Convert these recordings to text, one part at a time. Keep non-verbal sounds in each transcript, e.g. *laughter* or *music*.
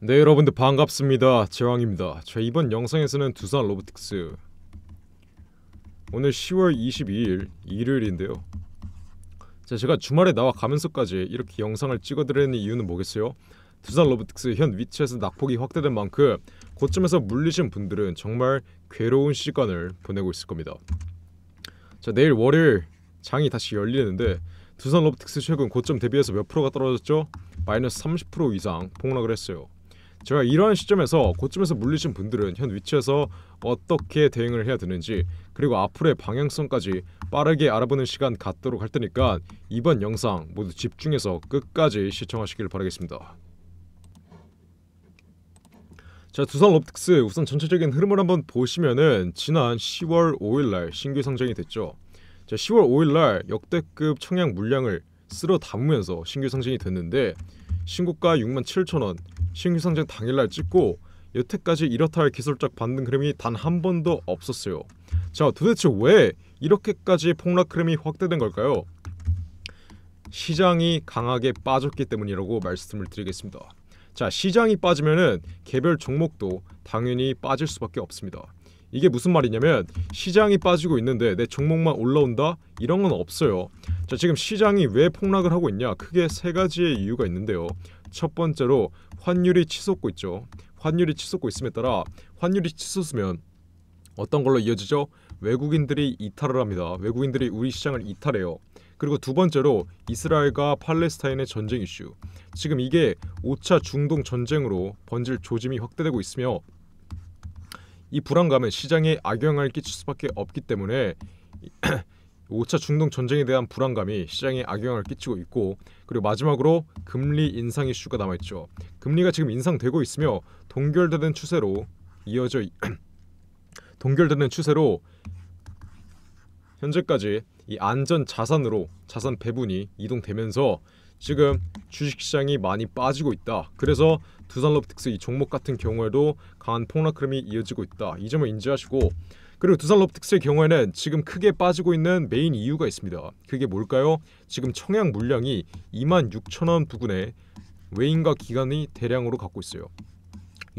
네 여러분들 반갑습니다 제왕입니다 자 이번 영상에서는 두산 로보틱스 오늘 10월 22일 일요일인데요 자 제가 주말에 나와 가면서까지 이렇게 영상을 찍어드리는 이유는 뭐겠어요? 두산 로보틱스 현 위치에서 낙폭이 확대된 만큼 고점에서 물리신 분들은 정말 괴로운 시간을 보내고 있을 겁니다 자 내일 월요일 장이 다시 열리는데 두산 로보틱스 최근 고점 대비해서 몇 프로가 떨어졌죠? 마이너스 30% 이상 폭락을 했어요 제가 이러한 시점에서 고점에서 물리신 분들은 현 위치에서 어떻게 대응을 해야 되는지 그리고 앞으로의 방향성까지 빠르게 알아보는 시간 갖도록 할 테니까 이번 영상 모두 집중해서 끝까지 시청하시길 바라겠습니다. 자 두산 롭틱스 우선 전체적인 흐름을 한번 보시면은 지난 10월 5일날 신규 상장이 됐죠. 자 10월 5일날 역대급 청약 물량을 쓸어 담으면서 신규 상장이 됐는데 신고가 6 7 0 0 0 원, 신규상장 당일날 찍고 여태까지 이렇다 할 기술적 반등 흐름이 단 한 번도 없었어요. 자 도대체 왜 이렇게까지 폭락 흐름이 확대된 걸까요? 시장이 강하게 빠졌기 때문이라고 말씀을 드리겠습니다. 자 시장이 빠지면은 개별 종목도 당연히 빠질 수밖에 없습니다. 이게 무슨 말이냐면 시장이 빠지고 있는데 내 종목만 올라온다 이런 건 없어요. 자 지금 시장이 왜 폭락을 하고 있냐 크게 세 가지의 이유가 있는데요. 첫 번째로 환율이 치솟고 있죠. 환율이 치솟고 있음에 따라 환율이 치솟으면 어떤 걸로 이어지죠? 외국인들이 이탈을 합니다. 외국인들이 우리 시장을 이탈해요. 그리고 두 번째로 이스라엘과 팔레스타인의 전쟁 이슈. 지금 이게 5차 중동 전쟁으로 번질 조짐이 확대되고 있으며 이 불안감은 시장에 악영향을 끼칠 수밖에 없기 때문에 5차 중동 전쟁에 대한 불안감이 시장에 악영향을 끼치고 있고 그리고 마지막으로 금리 인상 이슈가 남아있죠. 금리가 지금 인상되고 있으며 동결되는 추세로 이어져 *clears throat* 동결되는 추세로 현재까지 이 안전 자산으로 자산 배분이 이동되면서 지금 주식시장이 많이 빠지고 있다. 그래서 두산로틱스 이 종목 같은 경우에도 강한 폭락 흐름이 이어지고 있다. 이 점을 인지하시고 그리고 두산 롭틱스의 경우에는 지금 크게 빠지고 있는 메인 이유가 있습니다. 그게 뭘까요? 지금 청약 물량이 2만 6천 원 부근에 외인과 기관이 대량으로 갖고 있어요.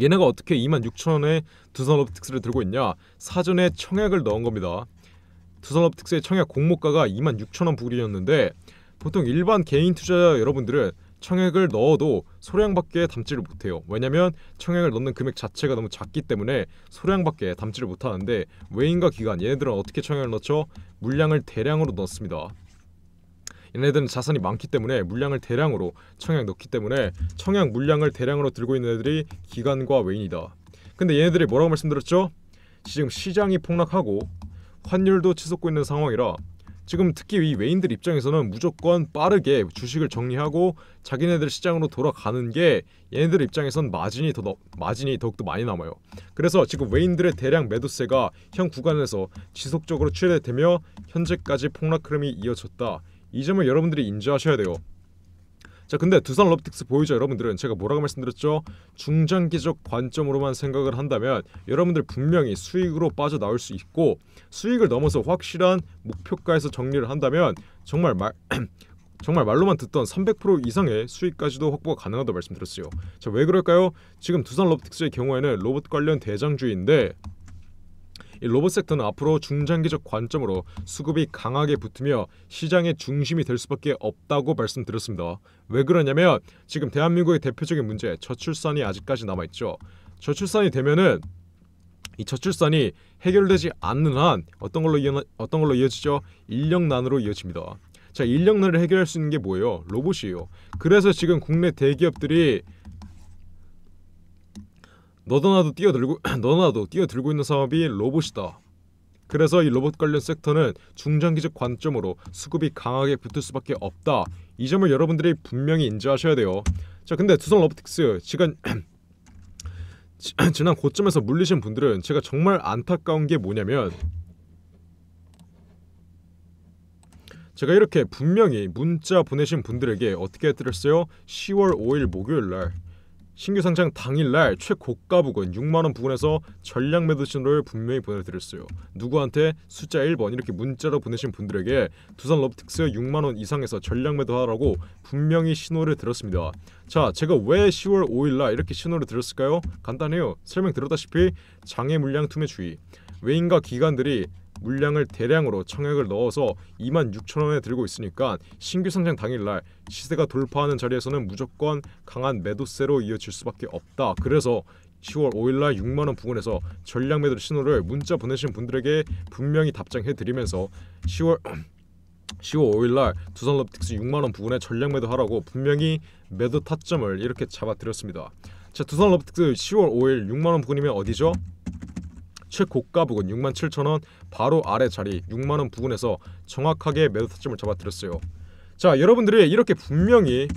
얘네가 어떻게 2만 6천 원에 두산 롭틱스를 들고 있냐? 사전에 청약을 넣은 겁니다. 두산 롭틱스의 청약 공모가가 2만 6천 원 부근이었는데 보통 일반 개인 투자자 여러분들은 청액을 넣어도 소량밖에 담지를 못해요. 왜냐면 청액을 넣는 금액 자체가 너무 작기 때문에 소량밖에 담지를 못하는데 외인과 기관 얘네들은 어떻게 청액을 넣죠? 물량을 대량으로 넣습니다. 얘네들은 자산이 많기 때문에 물량을 대량으로 청약 넣기 때문에 청약 물량을 대량으로 들고 있는 애들이 기관과 외인이다. 근데 얘네들이 뭐라고 말씀드렸죠? 지금 시장이 폭락하고 환율도 치솟고 있는 상황이라 지금 특히 이 외인들 입장에서는 무조건 빠르게 주식을 정리하고 자기네들 시장으로 돌아가는 게 얘네들 입장에선 마진이 더 마진이 더욱더 많이 남아요. 그래서 지금 외인들의 대량 매도세가 현 구간에서 지속적으로 출해되며 현재까지 폭락 흐름이 이어졌다. 이 점을 여러분들이 인지하셔야 돼요. 자 근데 두산 롭틱스 보이죠 여러분들은 제가 뭐라고 말씀드렸죠? 중장기적 관점으로만 생각을 한다면 여러분들 분명히 수익으로 빠져나올 수 있고 수익을 넘어서 확실한 목표가에서 정리를 한다면 정말 말 *clears throat* 정말 말로만 듣던 300% 이상의 수익까지도 확보가 가능하다고 말씀드렸어요. 자, 왜 그럴까요? 지금 두산 롭틱스의 경우에는 로봇 관련 대장주인데 로봇 섹터는 앞으로 중장기적 관점으로 수급이 강하게 붙으며 시장의 중심이 될 수밖에 없다고 말씀드렸습니다. 왜 그러냐면 지금 대한민국의 대표적인 문제 저출산이 아직까지 남아 있죠. 저출산이 되면은 이 저출산이 해결되지 않는 한 어떤 걸로 이어 어떤 걸로 이어지죠? 인력난으로 이어집니다. 자, 인력난을 해결할 수 있는 게 뭐예요? 로봇이에요. 그래서 지금 국내 대기업들이 너도나도 뛰어들고 *clears throat* 너나도 뛰어들고 있는 사업이 로봇이다. 그래서 이 로봇 관련 섹터는 중장기적 관점으로 수급이 강하게 붙을 수밖에 없다. 이 점을 여러분들이 분명히 인지하셔야 돼요. 자, 근데 두성 로보틱스 지금 *clears throat* *clears throat* 지난 고점에서 물리신 분들은 제가 정말 안타까운 게 뭐냐면 제가 이렇게 분명히 문자 보내신 분들에게 어떻게 드렸어요? 10월 5일 목요일 날 신규 상장 당일날 최고가 부근 6만원 부근에서 전략 매도 신호를 분명히 보내드렸어요. 누구한테 숫자 1번 이렇게 문자로 보내신 분들에게 두산 럽틱스 6만원 이상에서 전략 매도하라고 분명히 신호를 드렸습니다. 자 제가 왜 10월 5일날 이렇게 신호를 드렸을까요? 간단해요. 설명드렸다시피 장애 물량 투매 주의 외인과 기관들이 물량을 대량으로 청약을 넣어서 2만 6천 원에 들고 있으니까 신규 상장 당일날 시세가 돌파하는 자리에서는 무조건 강한 매도세로 이어질 수밖에 없다. 그래서 10월 5일날 6만원 부근에서 전량 매도 신호를 문자 보내신 분들에게 분명히 답장해드리면서 10월 10월 *clears throat* 5일날 두산럽틱스 6만원 부근에 전량 매도하라고 분명히 매도 타점을 이렇게 잡아드렸습니다. 자 두산럽틱스 10월 5일 6만원 부근이면 어디죠? 최고가 부근 6 7 0 0 0원 바로 아래 자리 6만 원 부근에서 정확하게 매도 타점을 잡아드렸어요. 자 여러분들이 이렇게 분명히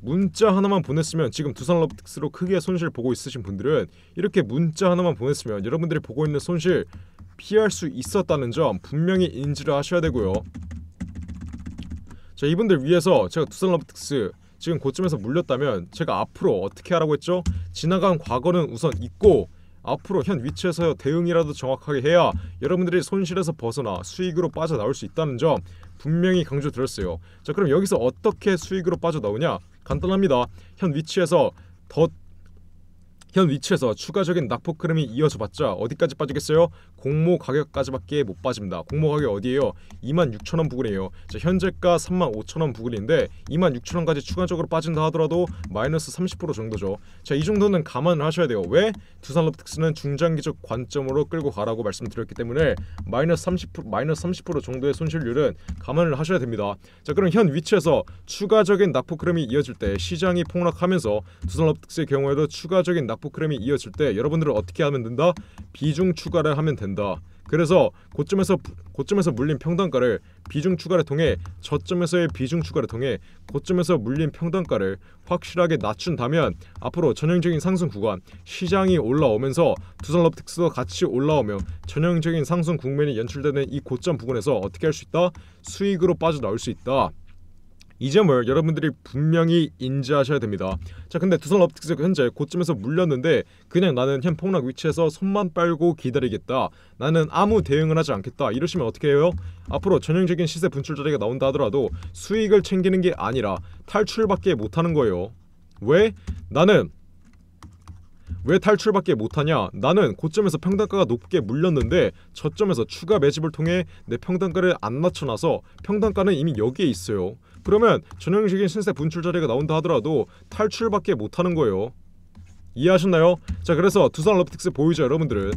문자 하나만 보냈으면 지금 두산 러브틱스로 크게 손실 보고 있으신 분들은 이렇게 문자 하나만 보냈으면 여러분들이 보고 있는 손실 피할 수 있었다는 점 분명히 인지를 하셔야 되고요. 자 이분들 위해서 제가 두산 러브틱스 지금 고점에서 물렸다면 제가 앞으로 어떻게 하라고 했죠? 지나간 과거는 우선 잊고 앞으로 현 위치에서 대응이라도 정확하게 해야 여러분들이 손실에서 벗어나 수익으로 빠져나올 수 있다는 점 분명히 강조드렸어요. 자 그럼 여기서 어떻게 수익으로 빠져나오냐? 간단합니다. 현 위치에서 더현 위치에서 추가적인 낙폭 흐름이 이어져 봤자 어디까지 빠지겠어요? 공모 가격까지밖에 못 빠집니다. 공모 가격 어디에요 26,000원 부근이에요. 자, 현재가 35,000원 부근인데 26,000원까지 추가적으로 빠진다 하더라도 마이너스 30% 정도죠. 자, 이 정도는 감안을 하셔야 돼요. 왜? 두산로틱스는 중장기적 관점으로 끌고 가라고 말씀드렸기 때문에 마이너스 30% 마이너스 30% 정도의 손실률은 감안을 하셔야 됩니다. 자, 그럼 현 위치에서 추가적인 낙폭 흐름이 이어질 때 시장이 폭락하면서 두산로틱스의 경우에도 추가적인 낙 프로그램이 이어질 때 여러분들은 어떻게 하면 된다? 비중 추가를 하면 된다. 그래서 고점에서 고점에서 물린 평단가를 비중 추가를 통해 저점에서의 비중 추가를 통해 고점에서 물린 평단가를 확실하게 낮춘다면 앞으로 전형적인 상승 구간 시장이 올라오면서 두산럽틱스도 같이 올라오며 전형적인 상승 국면이 연출되는 이 고점 부근에서 어떻게 할 수 있다? 수익으로 빠져나올 수 있다. 이 점을 여러분들이 분명히 인지하셔야 됩니다. 자 근데 두산 업틱스가 그 현재 고점에서 물렸는데 그냥 나는 현 폭락 위치에서 손만 빨고 기다리겠다. 나는 아무 대응을 하지 않겠다. 이러시면 어떻게 해요? 앞으로 전형적인 시세 분출 자리가 나온다 하더라도 수익을 챙기는 게 아니라 탈출밖에 못하는 거예요. 왜? 나는 왜 탈출밖에 못하냐? 나는 고점에서 평단가가 높게 물렸는데 저점에서 추가 매집을 통해 내 평단가를 안 낮춰놔서 평단가는 이미 여기에 있어요. 그러면 전형적인 신세 분출 자리가 나온다 하더라도 탈출밖에 못하는 거예요. 이해하셨나요? 자 그래서 두산 러보틱스보이죠 여러분들은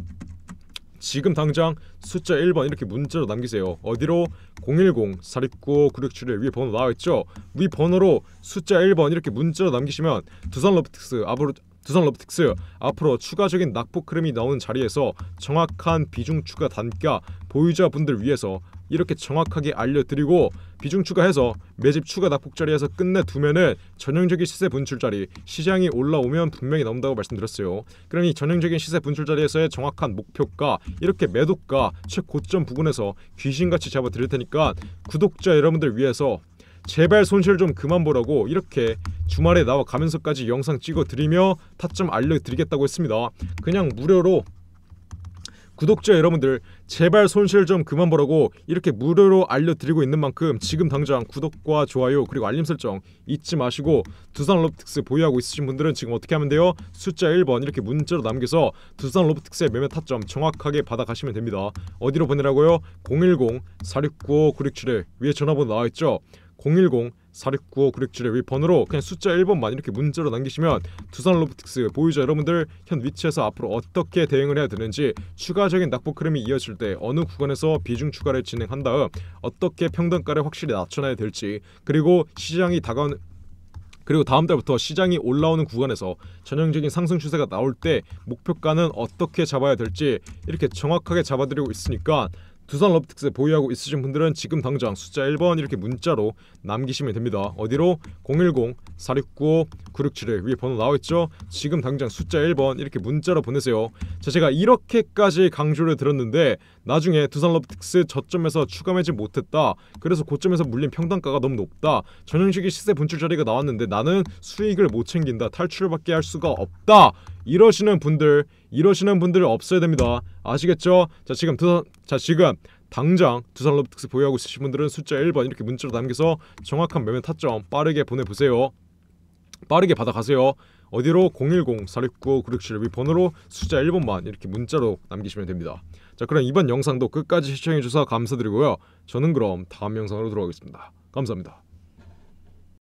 지금 당장 숫자 1번 이렇게 문자로 남기세요. 어디로? 010-469-9671위 번호 나와있죠? 위 번호로 숫자 1번 이렇게 문자로 남기시면 두산 러보틱스 앞으로 두산 러브틱스 앞으로 추가적인 낙폭흐림이 나오는 자리에서 정확한 비중 추가 단가 보유자분들 위해서 이렇게 정확하게 알려드리고 비중 추가해서 매집 추가 낙폭 자리에서 끝내두면은 전형적인 시세 분출 자리 시장이 올라오면 분명히 나온다고 말씀드렸어요. 그러니 전형적인 시세 분출 자리에서의 정확한 목표가 이렇게 매도가 최고점 부근에서 귀신같이 잡아드릴 테니까 구독자 여러분들 위해서 제발 손실 좀 그만 보라고 이렇게 주말에 나와 가면서까지 영상 찍어드리며 타점 알려드리겠다고 했습니다. 그냥 무료로 구독자 여러분들 제발 손실 좀 그만 보라고 이렇게 무료로 알려드리고 있는 만큼 지금 당장 구독과 좋아요 그리고 알림 설정 잊지 마시고 두산 로보틱스 보유하고 있으신 분들은 지금 어떻게 하면 돼요? 숫자 1번 이렇게 문자로 남겨서 두산 로보틱스의 매매 타점 정확하게 받아가시면 됩니다. 어디로 보내라고요? 0 1 0 4 6 9 9 6 7에 위에 전화번호 나와있죠? 010-4695-9671번으로 그냥 숫자 1번만 이렇게 문자로 남기시면 두산 로보틱스 보유자 여러분들 현 위치에서 앞으로 어떻게 대응을 해야 되는지 추가적인 낙폭 흐름이 이어질 때 어느 구간에서 비중 추가를 진행한 다음 어떻게 평등가를 확실히 낮춰놔야 될지 그리고 시장이 다가온 그리고 다음 달부터 시장이 올라오는 구간에서 전형적인 상승 추세가 나올 때 목표가는 어떻게 잡아야 될지 이렇게 정확하게 잡아드리고 있으니까 두산 럽틱스 보유하고 있으신 분들은 지금 당장 숫자 1번 이렇게 문자로 남기시면 됩니다. 어디로? 0 1 0 4 6 9 9 6 7 1 위에 번호 나와있죠? 지금 당장 숫자 1번 이렇게 문자로 보내세요. 자, 제가 이렇게까지 강조를 들었는데 나중에 두산 럽틱스 저점에서 추가매지 못했다. 그래서 고점에서 물린 평단가가 너무 높다. 전형식이 시세 분출 자리가 나왔는데 나는 수익을 못 챙긴다. 탈출밖에 할 수가 없다. 이러시는 분들 이러시는 분들 없어야 됩니다. 아시겠죠? 자 지금 두산 자 지금 당장 두산 럽틱스 보유하고 있으신 분들은 숫자 1번 이렇게 문자로 남겨서 정확한 매매 타점 빠르게 보내보세요. 빠르게 받아가세요. 어디로 010-469-9671 번호로 숫자 1번만 이렇게 문자로 남기시면 됩니다. 자, 그럼 이번 영상도 끝까지 시청해주셔서 감사드리고요. 저는 그럼 다음 영상으로 돌아오겠습니다. 감사합니다.